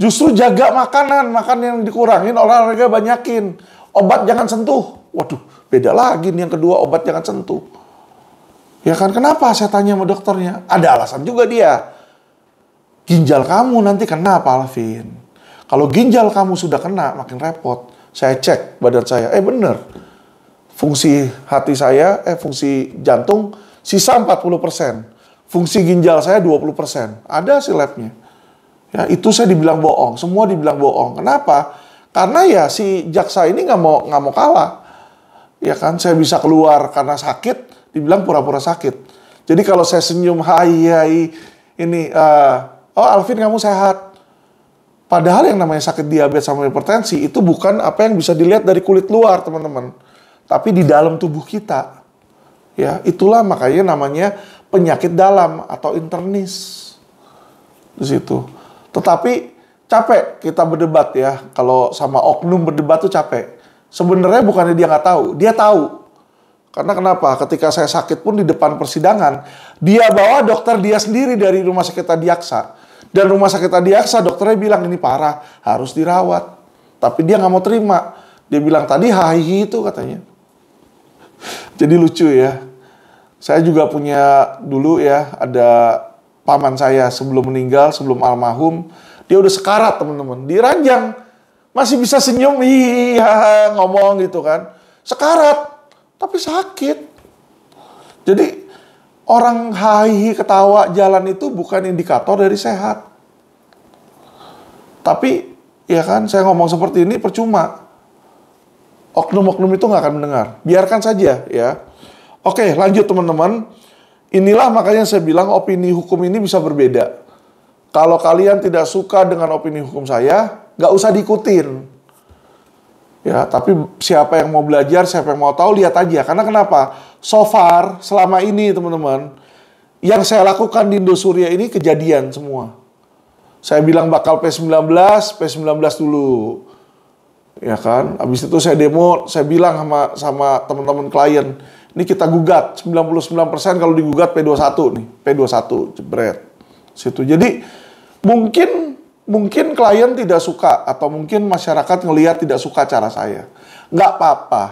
Justru jaga makanan, makan yang dikurangin, olahraga banyakin. Obat jangan sentuh. Waduh, beda lagi nih yang kedua, obat jangan sentuh. Ya kan, kenapa saya tanya sama dokternya? Ada alasan juga dia. Ginjal kamu nanti kena, Pak Alvin. Kalau ginjal kamu sudah kena, makin repot. Saya cek badan saya, eh bener. Fungsi hati saya, eh fungsi jantung, sisa 40%. Fungsi ginjal saya 20%. Ada si labnya. Ya, itu saya dibilang bohong, semua dibilang bohong. Kenapa? Karena ya si jaksa ini nggak mau nggak mau kalah. Ya kan, saya bisa keluar karena sakit, dibilang pura-pura sakit. Jadi kalau saya senyum, hai, hai, ini, uh, oh Alvin kamu sehat. Padahal yang namanya sakit diabetes sama hipertensi itu bukan apa yang bisa dilihat dari kulit luar, teman-teman. Tapi di dalam tubuh kita. Ya, itulah makanya namanya penyakit dalam atau internis. Di situ. Tetapi capek kita berdebat ya. Kalau sama oknum berdebat tuh capek. Sebenarnya bukannya dia nggak tahu, dia tahu. Karena kenapa? Ketika saya sakit pun di depan persidangan, dia bawa dokter dia sendiri dari rumah sakit Adiaksa. Dan rumah sakit Adiaksa dokternya bilang ini parah, harus dirawat. Tapi dia nggak mau terima. Dia bilang tadi hahihi itu katanya. Jadi lucu ya. Saya juga punya dulu ya ada paman saya sebelum meninggal, sebelum almarhum. Dia udah sekarat teman-teman, diranjang. Masih bisa senyum, iya ngomong gitu kan. Sekarat, tapi sakit. Jadi orang hahi ketawa jalan itu bukan indikator dari sehat. Tapi ya kan saya ngomong seperti ini percuma. Oknum-oknum itu nggak akan mendengar. Biarkan saja ya. Oke lanjut teman-teman. Inilah makanya saya bilang opini hukum ini bisa berbeda. Kalau kalian tidak suka dengan opini hukum saya, nggak usah diikutin. Ya, tapi siapa yang mau belajar, siapa yang mau tahu, lihat aja. Karena kenapa? So far, selama ini teman-teman, yang saya lakukan di Indosuria ini kejadian semua. Saya bilang bakal P19, P19 dulu. Ya kan? Habis itu saya demo, saya bilang sama sama teman-teman klien, ini kita gugat 99% kalau digugat P21 nih, P21 jebret. Situ. Jadi mungkin mungkin klien tidak suka atau mungkin masyarakat ngelihat tidak suka cara saya. Nggak apa-apa.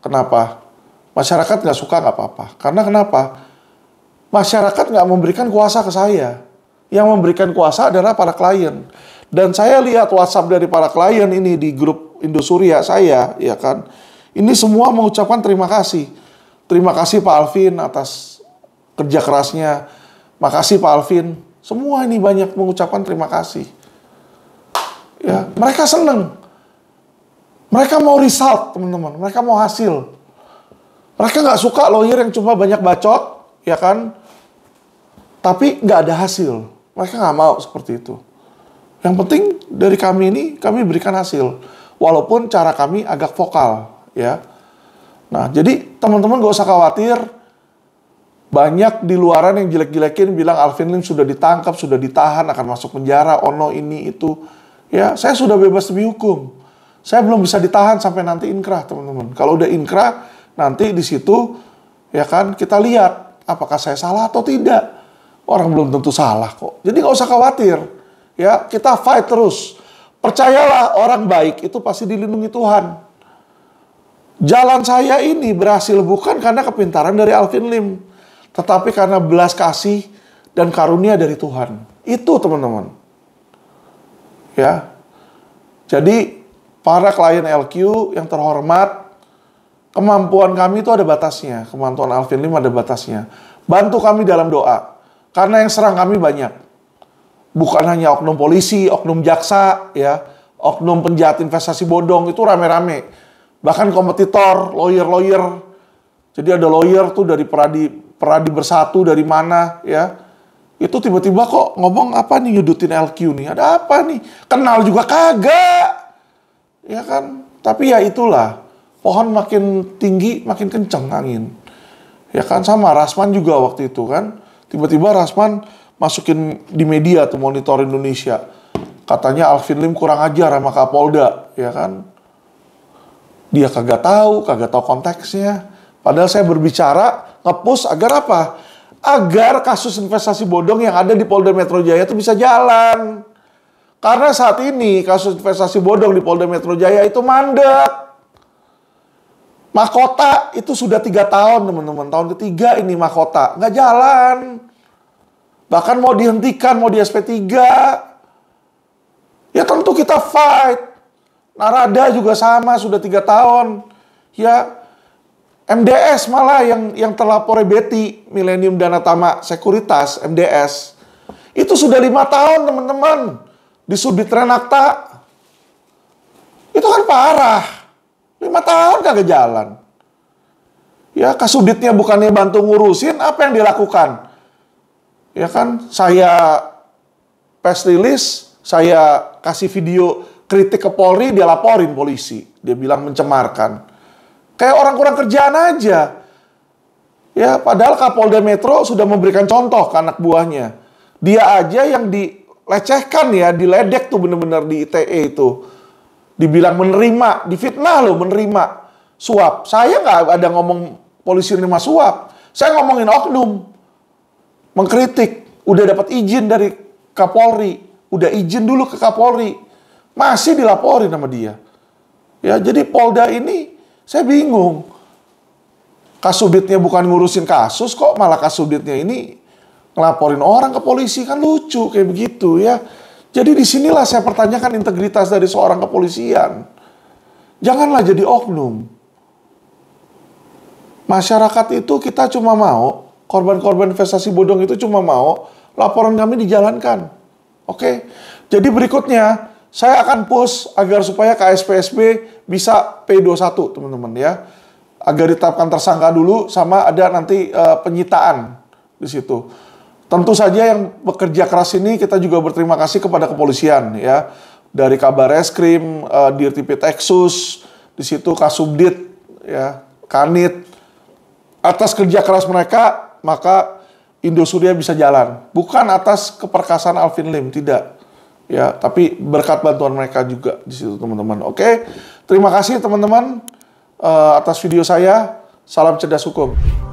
Kenapa? Masyarakat nggak suka nggak apa-apa. Karena kenapa? Masyarakat nggak memberikan kuasa ke saya. Yang memberikan kuasa adalah para klien. Dan saya lihat WhatsApp dari para klien ini di grup Indosuria ya, saya, ya kan? Ini semua mengucapkan terima kasih. Terima kasih Pak Alvin atas kerja kerasnya. Makasih Pak Alvin. Semua ini banyak mengucapkan terima kasih. Ya, mereka senang. Mereka mau result, teman-teman. Mereka mau hasil. Mereka nggak suka lawyer yang cuma banyak bacot, ya kan? Tapi nggak ada hasil. Mereka nggak mau seperti itu. Yang penting dari kami ini, kami berikan hasil. Walaupun cara kami agak vokal ya. Nah, jadi teman-teman gak usah khawatir. Banyak di luaran yang jelek-jelekin bilang Alvin Lim sudah ditangkap, sudah ditahan, akan masuk penjara, ono oh ini itu. Ya, saya sudah bebas demi hukum. Saya belum bisa ditahan sampai nanti inkrah, teman-teman. Kalau udah inkrah, nanti di situ ya kan kita lihat apakah saya salah atau tidak. Orang belum tentu salah kok. Jadi nggak usah khawatir. Ya, kita fight terus. Percayalah orang baik itu pasti dilindungi Tuhan. Jalan saya ini berhasil bukan karena kepintaran dari Alvin Lim, tetapi karena belas kasih dan karunia dari Tuhan. Itu teman-teman. Ya. Jadi para klien LQ yang terhormat, kemampuan kami itu ada batasnya, kemampuan Alvin Lim ada batasnya. Bantu kami dalam doa. Karena yang serang kami banyak. Bukan hanya oknum polisi, oknum jaksa, ya, oknum penjahat investasi bodong itu rame-rame bahkan kompetitor, lawyer-lawyer. Jadi ada lawyer tuh dari peradi peradi bersatu dari mana ya. Itu tiba-tiba kok ngomong apa nih nyudutin LQ nih? Ada apa nih? Kenal juga kagak. Ya kan? Tapi ya itulah. Pohon makin tinggi makin kenceng angin. Ya kan sama Rasman juga waktu itu kan. Tiba-tiba Rasman masukin di media tuh monitor Indonesia. Katanya Alvin Lim kurang ajar sama Kapolda, ya kan? dia kagak tahu, kagak tahu konteksnya. Padahal saya berbicara ngepus agar apa? Agar kasus investasi bodong yang ada di Polda Metro Jaya itu bisa jalan. Karena saat ini kasus investasi bodong di Polda Metro Jaya itu mandek. Mahkota itu sudah tiga tahun teman-teman. Tahun ketiga ini mahkota. Nggak jalan. Bahkan mau dihentikan, mau di SP3. Ya tentu kita fight. Narada juga sama, sudah tiga tahun. Ya, MDS malah yang yang terlapor Betty, Millennium Danatama Sekuritas, MDS. Itu sudah lima tahun, teman-teman. Di Subdit Renakta. Itu kan parah. Lima tahun kagak jalan. Ya, kasubditnya bukannya bantu ngurusin, apa yang dilakukan? Ya kan, saya press release, saya kasih video kritik ke Polri, dia laporin polisi. Dia bilang mencemarkan. Kayak orang kurang kerjaan aja. Ya, padahal Kapolda Metro sudah memberikan contoh ke anak buahnya. Dia aja yang dilecehkan ya, diledek tuh bener-bener di ITE itu. Dibilang menerima, difitnah loh menerima suap. Saya nggak ada ngomong polisi menerima suap. Saya ngomongin oknum, mengkritik, udah dapat izin dari Kapolri, udah izin dulu ke Kapolri. Masih dilaporin sama dia. Ya, jadi Polda ini saya bingung. Kasubitnya bukan ngurusin kasus kok, malah kasubitnya ini ngelaporin orang ke polisi kan lucu kayak begitu ya. Jadi disinilah saya pertanyakan integritas dari seorang kepolisian. Janganlah jadi oknum. Masyarakat itu kita cuma mau, korban-korban investasi bodong itu cuma mau laporan kami dijalankan. Oke, jadi berikutnya saya akan push agar supaya KSPSB bisa P21, teman-teman ya. Agar ditetapkan tersangka dulu sama ada nanti e, penyitaan di situ. Tentu saja yang bekerja keras ini kita juga berterima kasih kepada kepolisian ya. Dari Kabar Eskrim, e, eh, di situ Kasubdit ya, Kanit. Atas kerja keras mereka, maka Indosuria bisa jalan. Bukan atas keperkasaan Alvin Lim, tidak ya tapi berkat bantuan mereka juga di situ teman-teman oke terima kasih teman-teman uh, atas video saya salam cerdas hukum